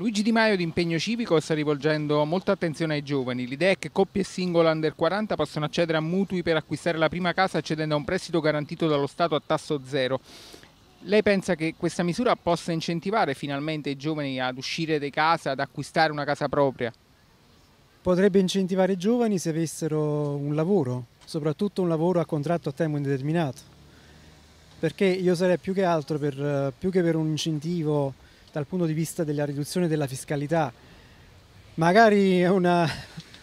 Luigi Di Maio di Impegno Civico sta rivolgendo molta attenzione ai giovani. L'idea è che coppie single under 40 possano accedere a mutui per acquistare la prima casa accedendo a un prestito garantito dallo Stato a tasso zero. Lei pensa che questa misura possa incentivare finalmente i giovani ad uscire di casa, ad acquistare una casa propria? Potrebbe incentivare i giovani se avessero un lavoro, soprattutto un lavoro a contratto a tempo indeterminato. Perché io sarei più che altro per, eh, più che per un incentivo dal punto di vista della riduzione della fiscalità, magari una,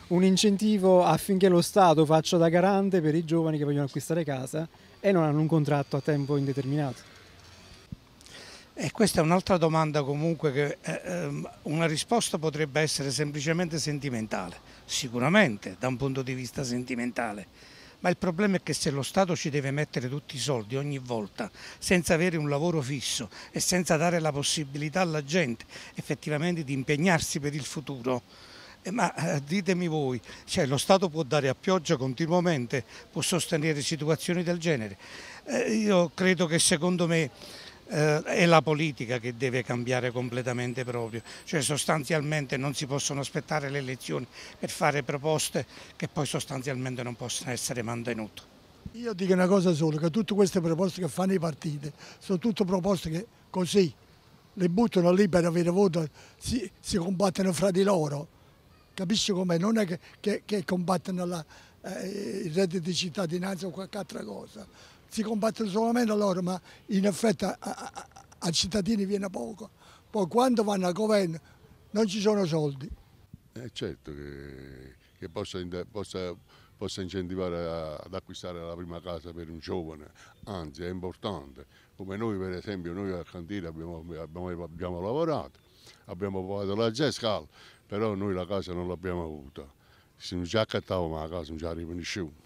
un incentivo affinché lo Stato faccia da garante per i giovani che vogliono acquistare casa e non hanno un contratto a tempo indeterminato. E questa è un'altra domanda comunque che eh, ehm, una risposta potrebbe essere semplicemente sentimentale, sicuramente da un punto di vista sentimentale, ma il problema è che se lo Stato ci deve mettere tutti i soldi ogni volta, senza avere un lavoro fisso e senza dare la possibilità alla gente effettivamente di impegnarsi per il futuro, eh, ma eh, ditemi voi, cioè, lo Stato può dare a pioggia continuamente, può sostenere situazioni del genere? Eh, io credo che secondo me eh, è la politica che deve cambiare completamente proprio, cioè sostanzialmente non si possono aspettare le elezioni per fare proposte che poi sostanzialmente non possono essere mantenute. Io dico una cosa sola, che tutte queste proposte che fanno i partiti sono tutte proposte che così le buttano lì per avere voto, si, si combattono fra di loro. Capisci com'è? Non è che, che, che combattono la, eh, il reddito di cittadinanza o qualche altra cosa si combattono solamente loro, ma in effetti ai cittadini viene poco. Poi quando vanno al governo non ci sono soldi. Eh certo che, che possa, possa, possa, incentivare ad acquistare la prima casa per un giovane, anzi è importante. Come noi per esempio, noi al cantina abbiamo, abbiamo, abbiamo lavorato, abbiamo pagato la Gescal, però noi la casa non l'abbiamo avuta. Se non ci accattavamo la casa non ci arriva nessuno.